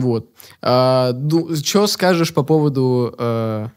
Вот. А, ну, что скажешь по поводу... Э,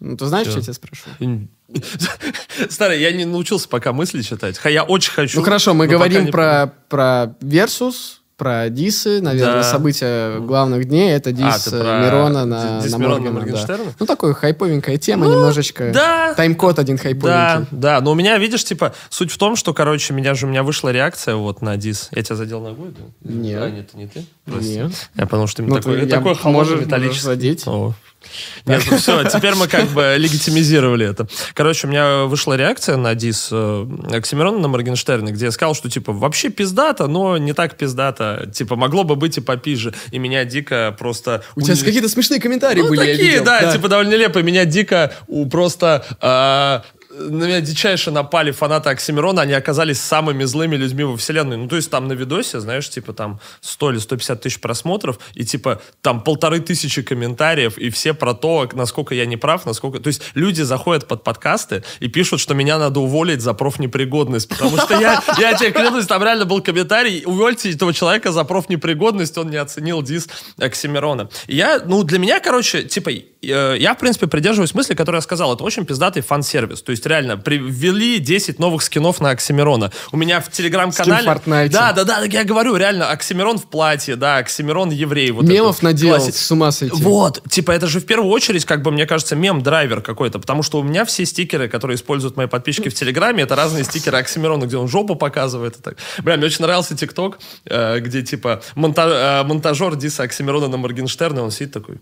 ну, ты знаешь, что, что я тебя спрошу? Старый, я не научился пока мысли читать. Я очень хочу. Ну хорошо, мы говорим про, про Versus, про Дисы, наверное, да. события главных дней это Дис а, про... Мирона на, Дис на Моргана. Моргенштерна? Да. Ну, такой хайповенькая тема ну, немножечко. Да. Тайм-код один хайповенький. Да, да, но у меня, видишь, типа, суть в том, что, короче, меня же, у меня вышла реакция вот на Дис. Я тебя задел ногой? Да? Нет. А, нет, не ты. Прости. Нет. Я потому что ты ну, такой, такой холодный металлический. Задеть. О, Нет, ну все, теперь мы как бы легитимизировали это. Короче, у меня вышла реакция на дис э, Оксимирона на Моргенштерне, где я сказал, что типа вообще пиздата, но не так пиздата. Типа могло бы быть и попиже. И меня дико просто... У, у тебя какие-то смешные комментарии ну, были, такие, да, да, типа довольно нелепые. Меня дико у просто а, на меня дичайше напали фанаты Оксимирона, они оказались самыми злыми людьми во вселенной. Ну, то есть там на видосе, знаешь, типа там 100 или 150 тысяч просмотров, и типа там полторы тысячи комментариев, и все про то, насколько я не прав, насколько... То есть люди заходят под подкасты и пишут, что меня надо уволить за профнепригодность, потому что я, я тебе клянусь, там реально был комментарий, увольте этого человека за профнепригодность, он не оценил дис Оксимирона. я, ну, для меня, короче, типа, э, я, в принципе, придерживаюсь мысли, которую я сказал, это очень пиздатый фан-сервис. То есть есть, реально, привели 10 новых скинов на Оксимирона. У меня в телеграм-канале... Да, да, да, я говорю, реально, Оксимирон в платье, да, Оксимирон еврей. Вот Мемов наделал, класси... с ума сойти. Вот, типа, это же в первую очередь, как бы, мне кажется, мем-драйвер какой-то, потому что у меня все стикеры, которые используют мои подписчики в Телеграме, это разные стикеры Оксимирона, где он жопу показывает и так. Бля, мне очень нравился ТикТок, э, где, типа, монтаж, э, монтажер Диса Оксимирона на Моргенштерна, он сидит такой...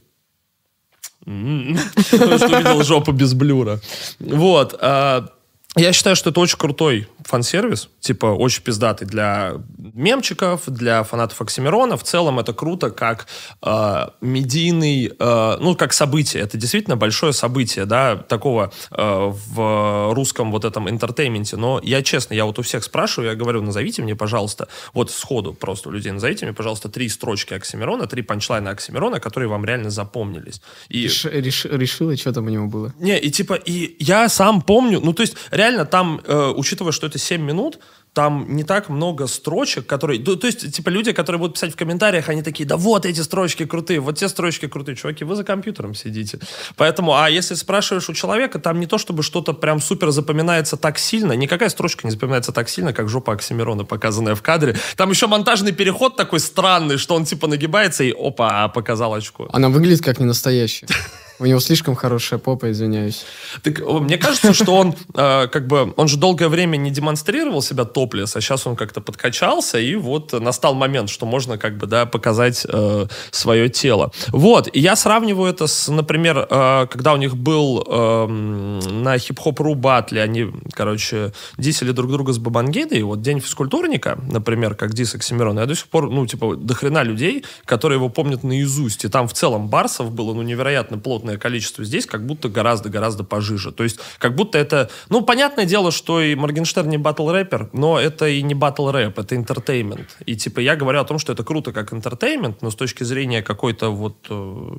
Потому что увидел жопу без блюра. Вот. А, я считаю, что это очень крутой фан-сервис, типа очень пиздатый для мемчиков, для фанатов Оксимирона. В целом это круто как э, медийный, э, ну, как событие. Это действительно большое событие, да, такого э, в русском вот этом интертейменте. Но я честно, я вот у всех спрашиваю, я говорю, назовите мне, пожалуйста, вот сходу просто у людей, назовите мне, пожалуйста, три строчки Оксимирона, три панчлайна Оксимирона, которые вам реально запомнились. И... Реш, реш, решила, что там у него было? Не, и типа, и я сам помню, ну, то есть, реально там, э, учитывая, что это 7 минут, там не так много строчек, которые... То, то есть, типа, люди, которые будут писать в комментариях, они такие, да вот эти строчки крутые, вот те строчки крутые. Чуваки, вы за компьютером сидите. Поэтому, а если спрашиваешь у человека, там не то, чтобы что-то прям супер запоминается так сильно, никакая строчка не запоминается так сильно, как жопа Оксимирона, показанная в кадре. Там еще монтажный переход такой странный, что он, типа, нагибается и, опа, а, показал очко. Она выглядит как ненастоящая. У него слишком хорошая попа, извиняюсь. Так мне кажется, что он э, как бы он же долгое время не демонстрировал себя топлес, а сейчас он как-то подкачался и вот настал момент, что можно как бы да показать э, свое тело. Вот и я сравниваю это с, например, э, когда у них был э, на хип-хоп-ру батле они, короче, дисели друг друга с Бабангейдой, вот день физкультурника, например, как дис Оксимирон, я до сих пор ну типа дохрена людей, которые его помнят наизусть, и там в целом Барсов было ну невероятно плотно безотчетное количество. Здесь как будто гораздо-гораздо пожиже. То есть как будто это... Ну, понятное дело, что и Моргенштерн не батл-рэпер, но это и не батл-рэп, это интертеймент. И типа я говорю о том, что это круто как интертеймент, но с точки зрения какой-то вот э,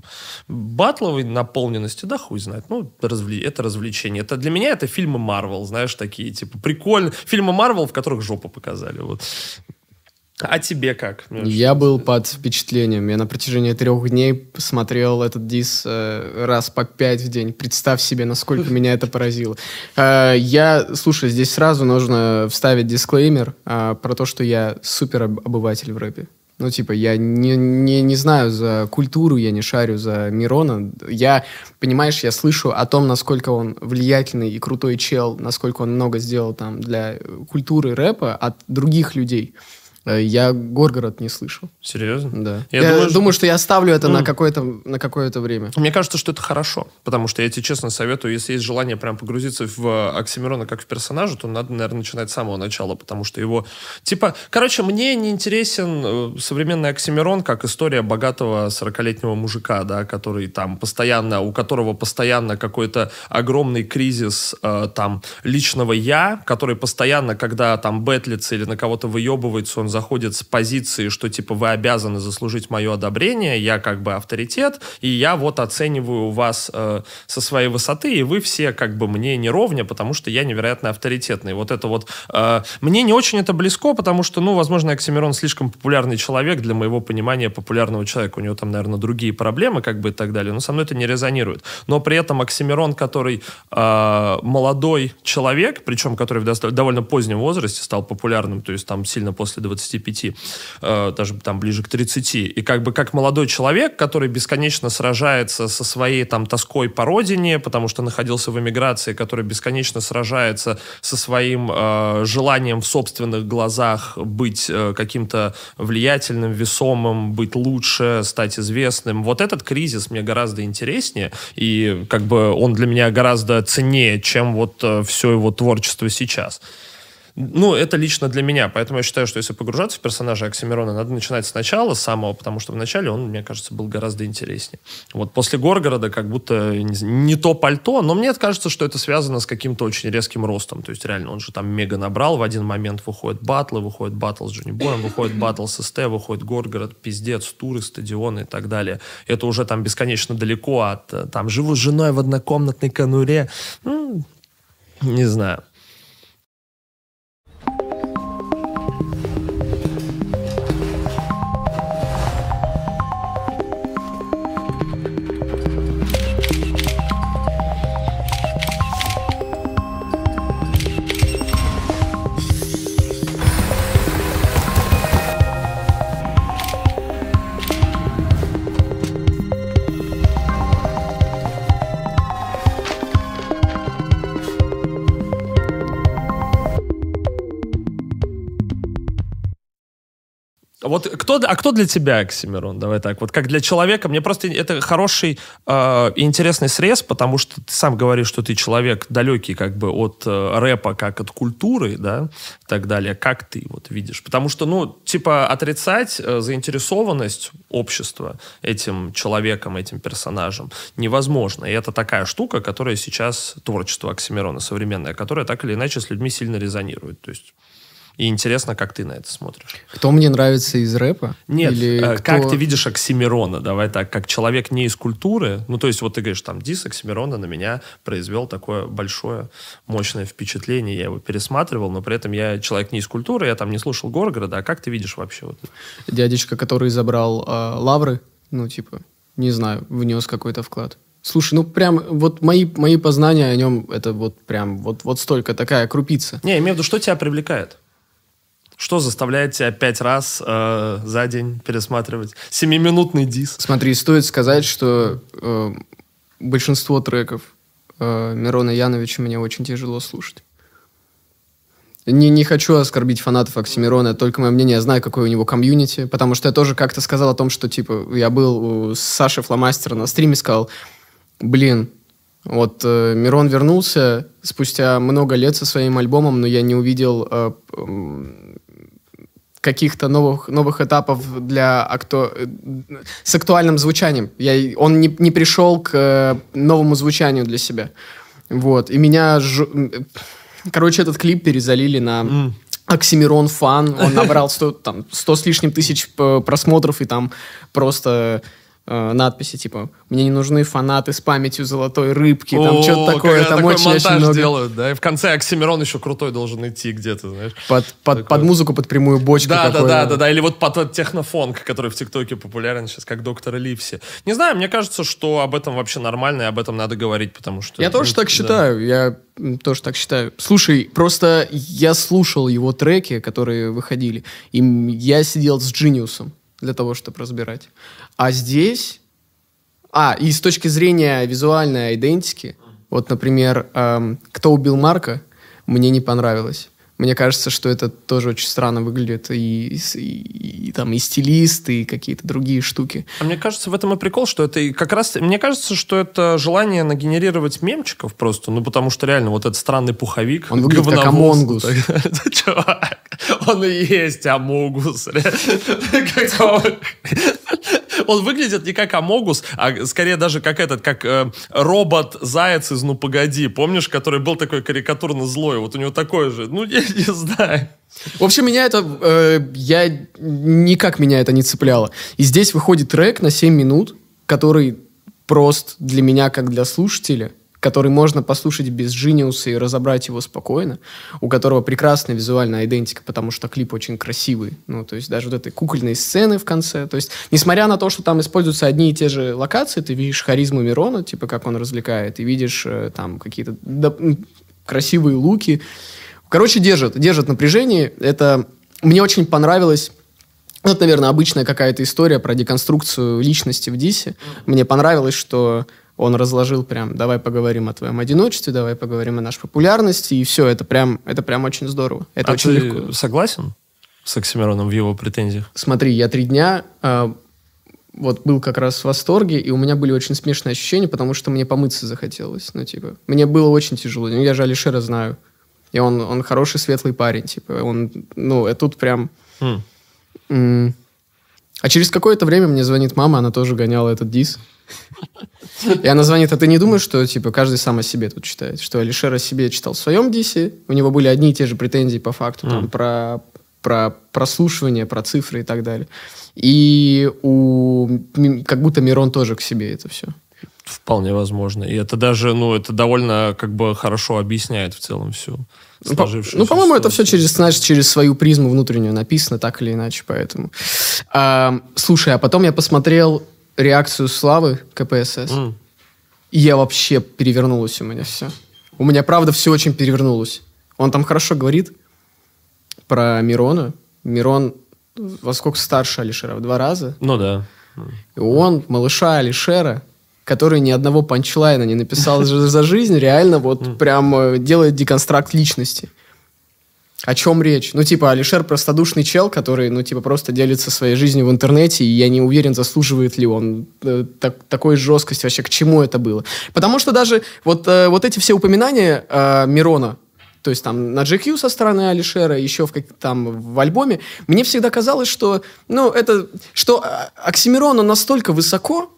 батловой наполненности, да хуй знает. Ну, развли... это развлечение. Это для меня это фильмы Марвел, знаешь, такие, типа, прикольные. Фильмы Марвел, в которых жопу показали. Вот. А тебе как? Я был под впечатлением. Я на протяжении трех дней смотрел этот дис э, раз по пять в день. Представь себе, насколько меня это поразило. Э, я, слушай, здесь сразу нужно вставить дисклеймер э, про то, что я супер обыватель в рэпе. Ну, типа, я не, не, не знаю за культуру, я не шарю за Мирона. Я, понимаешь, я слышу о том, насколько он влиятельный и крутой чел, насколько он много сделал там для культуры рэпа от других людей. Э, я Горгород не слышал. Серьезно? Да. Я, я думаю, думаю, что я ставлю это mm. на какое-то на какое-то время. Мне кажется, что это хорошо, потому что я тебе честно советую, если есть желание прям погрузиться в э, Оксимирона как в персонажа, то надо, наверное, начинать с самого начала, потому что его типа, короче, мне не интересен э, современный Оксимирон как история богатого 40-летнего мужика, да, который там постоянно, у которого постоянно какой-то огромный кризис э, там личного я, который постоянно, когда там бэтлится или на кого-то выебывается, он заходит с позиции, что типа вы обязаны заслужить мое одобрение, я как бы авторитет, и я вот оцениваю вас э, со своей высоты, и вы все как бы мне не ровня, потому что я невероятно авторитетный. Вот это вот... Э, мне не очень это близко, потому что, ну, возможно, Оксимирон слишком популярный человек для моего понимания популярного человека. У него там, наверное, другие проблемы как бы и так далее, но со мной это не резонирует. Но при этом Оксимирон, который э, молодой человек, причем который в довольно позднем возрасте стал популярным, то есть там сильно после 20 25, э, даже там ближе к 30. И как бы как молодой человек, который бесконечно сражается со своей там тоской по родине, потому что находился в эмиграции, который бесконечно сражается со своим э, желанием в собственных глазах быть э, каким-то влиятельным, весомым, быть лучше, стать известным. Вот этот кризис мне гораздо интереснее, и как бы он для меня гораздо ценнее, чем вот э, все его творчество сейчас. Ну, это лично для меня, поэтому я считаю, что если погружаться в персонажа Оксимирона, надо начинать сначала, самого, потому что вначале он, мне кажется, был гораздо интереснее. Вот после Горгорода как будто не то пальто, но мне кажется, что это связано с каким-то очень резким ростом, то есть реально он же там мега набрал, в один момент выходит батлы, выходит батл с Джонни Боем, выходит батл с СТ, выходит Горгород, пиздец, туры, стадионы и так далее. Это уже там бесконечно далеко от э, там «Живу с женой в однокомнатной конуре». Ну, не знаю. Вот кто, а кто для тебя Оксимирон? Давай так, вот как для человека. Мне просто это хороший э, интересный срез, потому что ты сам говоришь, что ты человек далекий как бы от э, рэпа, как от культуры, да, и так далее. Как ты вот видишь? Потому что, ну, типа отрицать э, заинтересованность общества этим человеком, этим персонажем невозможно. И это такая штука, которая сейчас творчество Оксимирона современное, которая так или иначе с людьми сильно резонирует. То есть и интересно, как ты на это смотришь. Кто мне нравится из рэпа? Нет, Или э, как кто... ты видишь Оксимирона? Давай так, как человек не из культуры, ну, то есть вот ты говоришь, там, дис Оксимирона на меня произвел такое большое, мощное впечатление, я его пересматривал, но при этом я человек не из культуры, я там не слушал Горгорода, а как ты видишь вообще? Вот? Дядечка, который забрал э, лавры, ну, типа, не знаю, внес какой-то вклад. Слушай, ну прям вот мои, мои познания о нем, это вот прям вот, вот столько такая крупица. Не, я имею в виду, что тебя привлекает? Что заставляет тебя пять раз э, за день пересматривать? Семиминутный диск. Смотри, стоит сказать, что э, большинство треков э, Мирона Яновича мне очень тяжело слушать. Не, не хочу оскорбить фанатов Оксимирона, только мое мнение, я знаю, какое у него комьюнити, потому что я тоже как-то сказал о том, что, типа, я был у Саши Фломастера на стриме, сказал, блин, вот э, Мирон вернулся спустя много лет со своим альбомом, но я не увидел э, каких-то новых, новых этапов для акту... с актуальным звучанием. Я, он не, не пришел к э, новому звучанию для себя. Вот. И меня... Ж... Короче, этот клип перезалили на... Mm. Оксимирон фан, он набрал 100, там, 100 с лишним тысяч э, просмотров и там просто Э, надписи типа мне не нужны фанаты с памятью золотой рыбки, там что-то такое, там очень, очень много. делают, да, и в конце Оксимирон еще крутой должен идти где-то, знаешь. Под, под, под музыку, под прямую бочку. Да, да, да, да, да, или вот под тот технофонг, который в ТикТоке популярен сейчас, как доктор Липси. Не знаю, мне кажется, что об этом вообще нормально, и об этом надо говорить, потому что... Я тоже так считаю, я тоже так считаю. Слушай, просто я слушал его треки, которые выходили, и я сидел с Джиниусом для того, чтобы разбирать. А здесь... А, и с точки зрения визуальной идентики, вот, например, эм, «Кто убил Марка» мне не понравилось. Мне кажется, что это тоже очень странно выглядит. И, и, и, и там и стилисты и какие-то другие штуки. А мне кажется, в этом и прикол, что это и как раз... Мне кажется, что это желание нагенерировать мемчиков просто. Ну, потому что реально вот этот странный пуховик... Он выглядит как Амонгус. Чувак. Он и есть Амогус. Он выглядит не как Амогус, а скорее даже как этот, как э, робот-заяц из «Ну, погоди». Помнишь, который был такой карикатурно злой? Вот у него такой же. Ну, я не знаю. В общем, меня это... Э, я... Никак меня это не цепляло. И здесь выходит трек на 7 минут, который просто для меня, как для слушателя – который можно послушать без Genius и разобрать его спокойно, у которого прекрасная визуальная идентика, потому что клип очень красивый. Ну, то есть даже вот этой кукольной сцены в конце. То есть, несмотря на то, что там используются одни и те же локации, ты видишь харизму Мирона, типа, как он развлекает, и видишь э, там какие-то красивые луки. Короче, держит, держит напряжение. Это мне очень понравилось ну, это, наверное, обычная какая-то история про деконструкцию личности в Дисе. Мне понравилось, что он разложил прям, давай поговорим о твоем одиночестве, давай поговорим о нашей популярности, и все, это прям, это прям очень здорово. Это а очень ты легко. согласен с Оксимироном в его претензиях? Смотри, я три дня э, вот был как раз в восторге, и у меня были очень смешные ощущения, потому что мне помыться захотелось, ну типа, мне было очень тяжело, ну я же Алишера знаю, и он, он хороший светлый парень, типа, он, ну, тут прям... Mm. А через какое-то время мне звонит мама, она тоже гоняла этот дис. И она звонит, а ты не думаешь, что типа каждый сам о себе тут читает? Что Алишер о себе читал в своем дисе, у него были одни и те же претензии по факту, там, про, про прослушивание, про цифры и так далее. И у, как будто Мирон тоже к себе это все. Вполне возможно. И это даже, ну, это довольно как бы хорошо объясняет в целом всю ну, по, ну, по-моему, это все через, знаешь, через свою призму внутреннюю написано, так или иначе, поэтому. А, слушай, а потом я посмотрел реакцию Славы КПСС, mm. и я вообще перевернулось у меня все. У меня, правда, все очень перевернулось. Он там хорошо говорит про Мирона. Мирон во сколько старше Алишера? В два раза? Ну да. И он, малыша Алишера, который ни одного панчлайна не написал за жизнь, реально вот прям э, делает деконстракт личности. О чем речь? Ну, типа, Алишер простодушный чел, который, ну, типа, просто делится своей жизнью в интернете, и я не уверен, заслуживает ли он э, так, такой жесткости вообще, к чему это было. Потому что даже вот, э, вот эти все упоминания э, Мирона, то есть там на GQ со стороны Алишера, еще в, как, там в альбоме, мне всегда казалось, что, ну, это, что а, Оксимирона настолько высоко,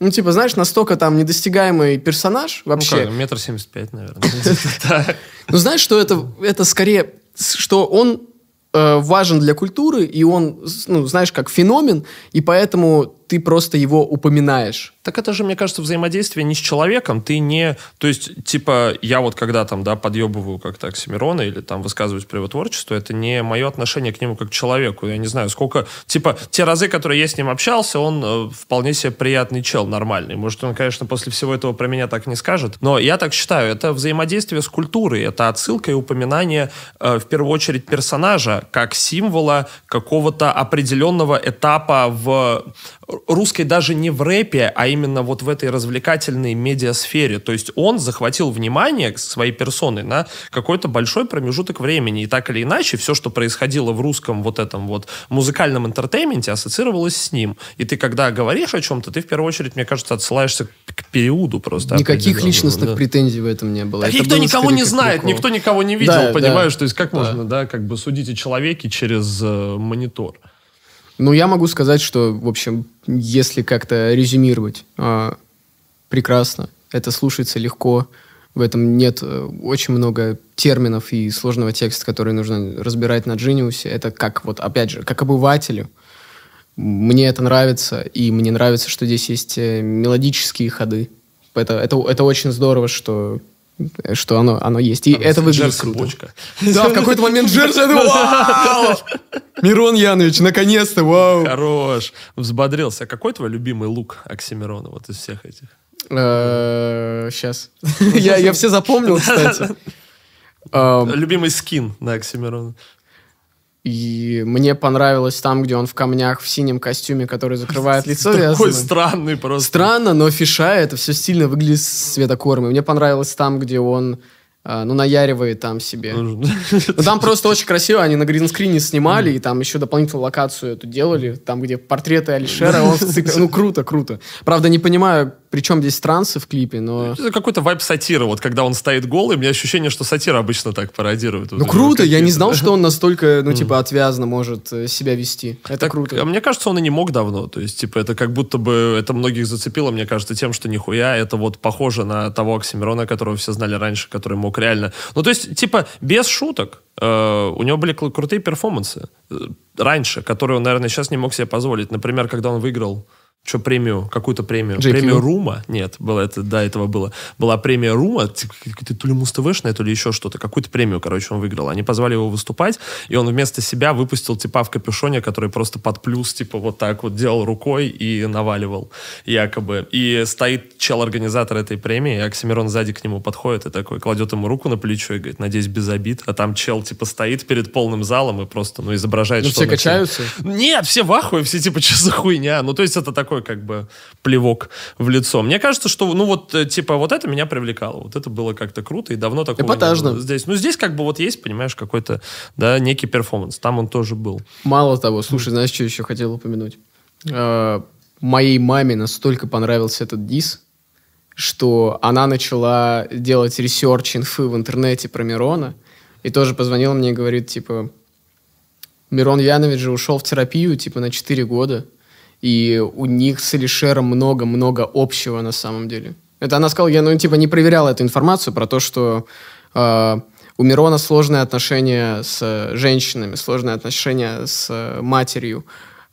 ну, типа, знаешь, настолько там недостигаемый персонаж ну, вообще. Ну, метр семьдесят пять, наверное. Ну, знаешь, что это, это скорее, что он э, важен для культуры, и он, ну, знаешь, как феномен, и поэтому ты просто его упоминаешь. Так это же, мне кажется, взаимодействие не с человеком. Ты не... То есть, типа, я вот когда там, да, подъебываю как-то Оксимирона или там высказываюсь про его творчество, это не мое отношение к нему как к человеку. Я не знаю, сколько... Типа, те разы, которые я с ним общался, он э, вполне себе приятный чел, нормальный. Может, он, конечно, после всего этого про меня так не скажет, но я так считаю. Это взаимодействие с культурой, это отсылка и упоминание, э, в первую очередь, персонажа как символа какого-то определенного этапа в русской даже не в рэпе, а именно вот в этой развлекательной медиасфере. То есть он захватил внимание своей персоной на какой-то большой промежуток времени. И так или иначе, все, что происходило в русском вот этом вот музыкальном интертейменте, ассоциировалось с ним. И ты, когда говоришь о чем-то, ты в первую очередь, мне кажется, отсылаешься к периоду просто. Никаких личностных да. претензий в этом не было. Так никто было никого не знает, никто никого не видел, да, понимаешь? Да. То есть как да. можно, да, как бы судить о человеке через э, монитор? Ну, я могу сказать, что, в общем, если как-то резюмировать, э, прекрасно. Это слушается легко. В этом нет э, очень много терминов и сложного текста, который нужно разбирать на Genius. Это как, вот, опять же, как обывателю. Мне это нравится, и мне нравится, что здесь есть э, мелодические ходы. Это, это, это очень здорово, что что оно, оно есть. И Там это выглядит круто. Бочка. Да, в какой-то момент Джерси, вау! Мирон Янович, наконец-то, вау! Хорош, взбодрился. Какой твой любимый лук Оксимирона вот из всех этих? Сейчас. Э, я все запомнил, кстати. Любимый скин на Оксимирона. И мне понравилось там, где он в камнях в синем костюме, который закрывает лицо. Такой странный просто. Странно, но фиша это все стильно выглядит светокормы. Мне понравилось там, где он а, ну, наяривает там себе. Но ну, там просто очень красиво, они на гринскрине снимали, и там еще дополнительную локацию эту делали, там, где портреты Алишера, он Ну, круто, круто. Правда, не понимаю, причем здесь трансы в клипе, но... Это какой-то вайп сатира, вот когда он стоит голый, у меня ощущение, что сатира обычно так пародирует. Ну круто, я не знал, что он настолько, ну типа, отвязно может э, себя вести. Это так, круто. А мне кажется, он и не мог давно, то есть, типа, это как будто бы, это многих зацепило, мне кажется, тем, что нихуя, это вот похоже на того Оксимирона, которого все знали раньше, который мог реально... Ну то есть, типа, без шуток, Uh, у него были крутые перформансы uh, раньше, которые он, наверное, сейчас не мог себе позволить. Например, когда он выиграл что премию, какую-то премию, JQ. премию Рума, нет, было это, до этого было, была премия Рума, ты то ли Муставышная, то ли еще что-то, какую-то премию, короче, он выиграл. Они позвали его выступать, и он вместо себя выпустил типа в капюшоне, который просто под плюс, типа вот так вот делал рукой и наваливал, якобы. И стоит чел-организатор этой премии, и Оксимирон сзади к нему подходит и такой кладет ему руку на плечо и говорит, надеюсь, без обид, а там чел типа стоит перед полным залом и просто, ну, изображает, ну, что... все качаются? Нет, все в ахуе, все типа, что за хуйня? Ну, то есть это так такой как бы плевок в лицо. Мне кажется, что, ну вот, э, типа, вот это меня привлекало. Вот это было как-то круто и давно такого Эпатажно. здесь. Ну, здесь как бы вот есть, понимаешь, какой-то, да, некий перформанс. Там он тоже был. Мало того, слушай, знаешь, что еще хотел упомянуть? А, моей маме настолько понравился этот дис, что она начала делать ресерч инфы в интернете про Мирона, и тоже позвонила мне и говорит, типа, Мирон Янович же ушел в терапию, типа, на 4 года. И у них с Элишером много-много общего на самом деле. Это она сказала, я, ну, типа, не проверяла эту информацию про то, что э, у Мирона сложные отношения с женщинами, сложные отношения с матерью,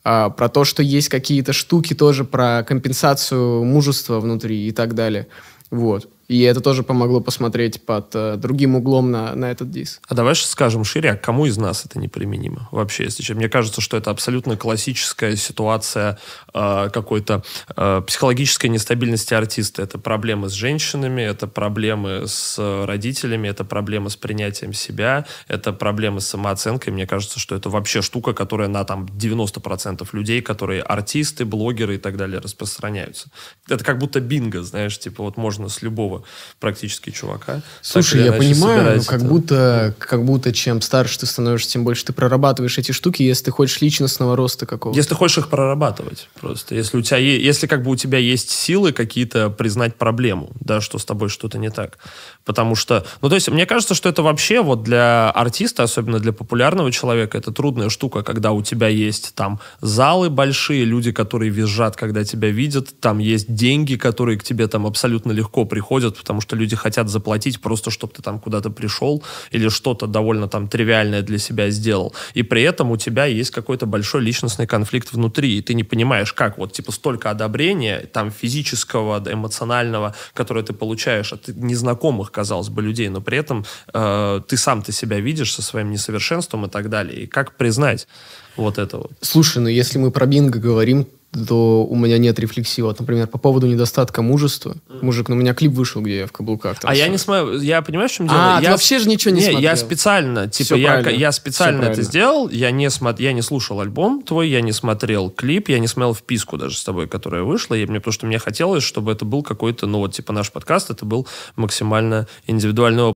э, про то, что есть какие-то штуки тоже про компенсацию мужества внутри и так далее. Вот. И это тоже помогло посмотреть под э, другим углом на, на этот диск. А давай скажем шире, а кому из нас это неприменимо вообще, если честно? Мне кажется, что это абсолютно классическая ситуация э, какой-то э, психологической нестабильности артиста. Это проблемы с женщинами, это проблемы с родителями, это проблемы с принятием себя, это проблемы с самооценкой. Мне кажется, что это вообще штука, которая на там 90% людей, которые артисты, блогеры и так далее распространяются. Это как будто бинго, знаешь, типа вот можно с любого взрослого практически чувака. Слушай, я понимаю, но как это. будто, как будто чем старше ты становишься, тем больше ты прорабатываешь эти штуки, если ты хочешь личностного роста какого-то. Если ты хочешь их прорабатывать просто. Если у тебя, если как бы у тебя есть силы какие-то признать проблему, да, что с тобой что-то не так. Потому что, ну то есть мне кажется, что это вообще вот для артиста, особенно для популярного человека, это трудная штука, когда у тебя есть там залы большие, люди, которые визжат, когда тебя видят, там есть деньги, которые к тебе там абсолютно легко приходят, приходят, потому что люди хотят заплатить просто, чтобы ты там куда-то пришел или что-то довольно там тривиальное для себя сделал. И при этом у тебя есть какой-то большой личностный конфликт внутри, и ты не понимаешь, как вот, типа, столько одобрения, там, физического, эмоционального, которое ты получаешь от незнакомых, казалось бы, людей, но при этом э, ты сам ты себя видишь со своим несовершенством и так далее. И как признать вот это вот? Слушай, ну если мы про бинго говорим, то у меня нет рефлексии. Вот, например, по поводу недостатка мужества. Мужик, ну, у меня клип вышел, где я в каблуках танцую. А я не смотрю, я понимаю, в чем дело? А, я ты вообще же ничего не, не смотрел. я специально, типа, я, я специально Все это сделал, я не, смо- я не слушал альбом твой, я не смотрел клип, я не смотрел вписку даже с тобой, которая вышла, и мне, потому что мне хотелось, чтобы это был какой-то, ну, вот, типа, наш подкаст, это был максимально индивидуальный опыт.